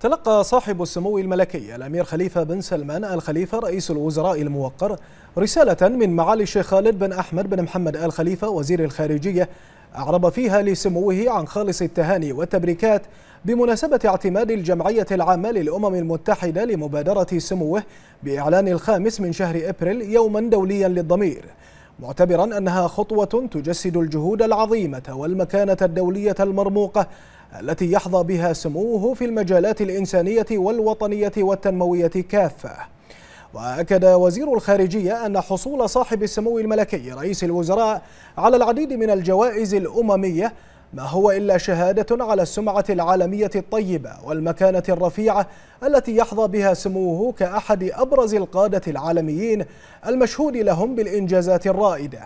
تلقى صاحب السمو الملكي الأمير خليفة بن سلمان آل خليفة رئيس الوزراء الموقر رسالة من معالي الشيخ خالد بن أحمد بن محمد آل خليفة وزير الخارجية أعرب فيها لسموه عن خالص التهاني والتبريكات بمناسبة اعتماد الجمعية العامة للأمم المتحدة لمبادرة سموه بإعلان الخامس من شهر إبريل يوما دوليا للضمير معتبرا أنها خطوة تجسد الجهود العظيمة والمكانة الدولية المرموقة التي يحظى بها سموه في المجالات الإنسانية والوطنية والتنموية كافة وأكد وزير الخارجية أن حصول صاحب السمو الملكي رئيس الوزراء على العديد من الجوائز الأممية ما هو إلا شهادة على السمعة العالمية الطيبة والمكانة الرفيعة التي يحظى بها سموه كأحد أبرز القادة العالميين المشهود لهم بالإنجازات الرائدة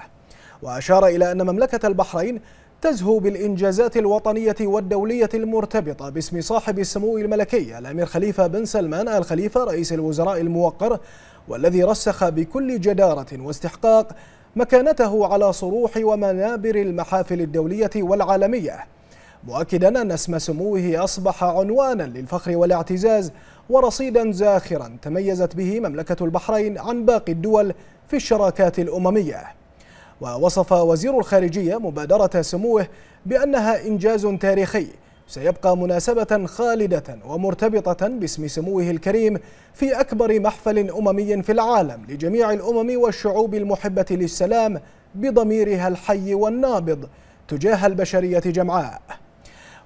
وأشار إلى أن مملكة البحرين تزهو بالإنجازات الوطنية والدولية المرتبطة باسم صاحب السمو الملكي الأمير خليفة بن سلمان آل خليفة رئيس الوزراء الموقر والذي رسخ بكل جدارة واستحقاق مكانته على صروح ومنابر المحافل الدولية والعالمية مؤكدا أن اسم سموه أصبح عنوانا للفخر والاعتزاز ورصيدا زاخرا تميزت به مملكة البحرين عن باقي الدول في الشراكات الأممية ووصف وزير الخارجية مبادرة سموه بأنها إنجاز تاريخي سيبقى مناسبة خالدة ومرتبطة باسم سموه الكريم في أكبر محفل أممي في العالم لجميع الأمم والشعوب المحبة للسلام بضميرها الحي والنابض تجاه البشرية جمعاء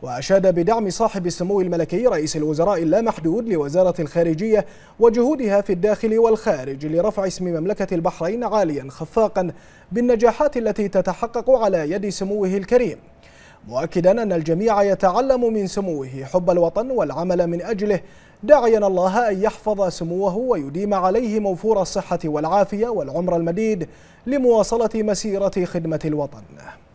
وأشاد بدعم صاحب السمو الملكي رئيس الوزراء اللامحدود لوزارة الخارجية وجهودها في الداخل والخارج لرفع اسم مملكة البحرين عاليا خفاقا بالنجاحات التي تتحقق على يد سموه الكريم مؤكدا أن الجميع يتعلم من سموه حب الوطن والعمل من أجله داعيا الله أن يحفظ سموه ويديم عليه موفور الصحة والعافية والعمر المديد لمواصلة مسيرة خدمة الوطن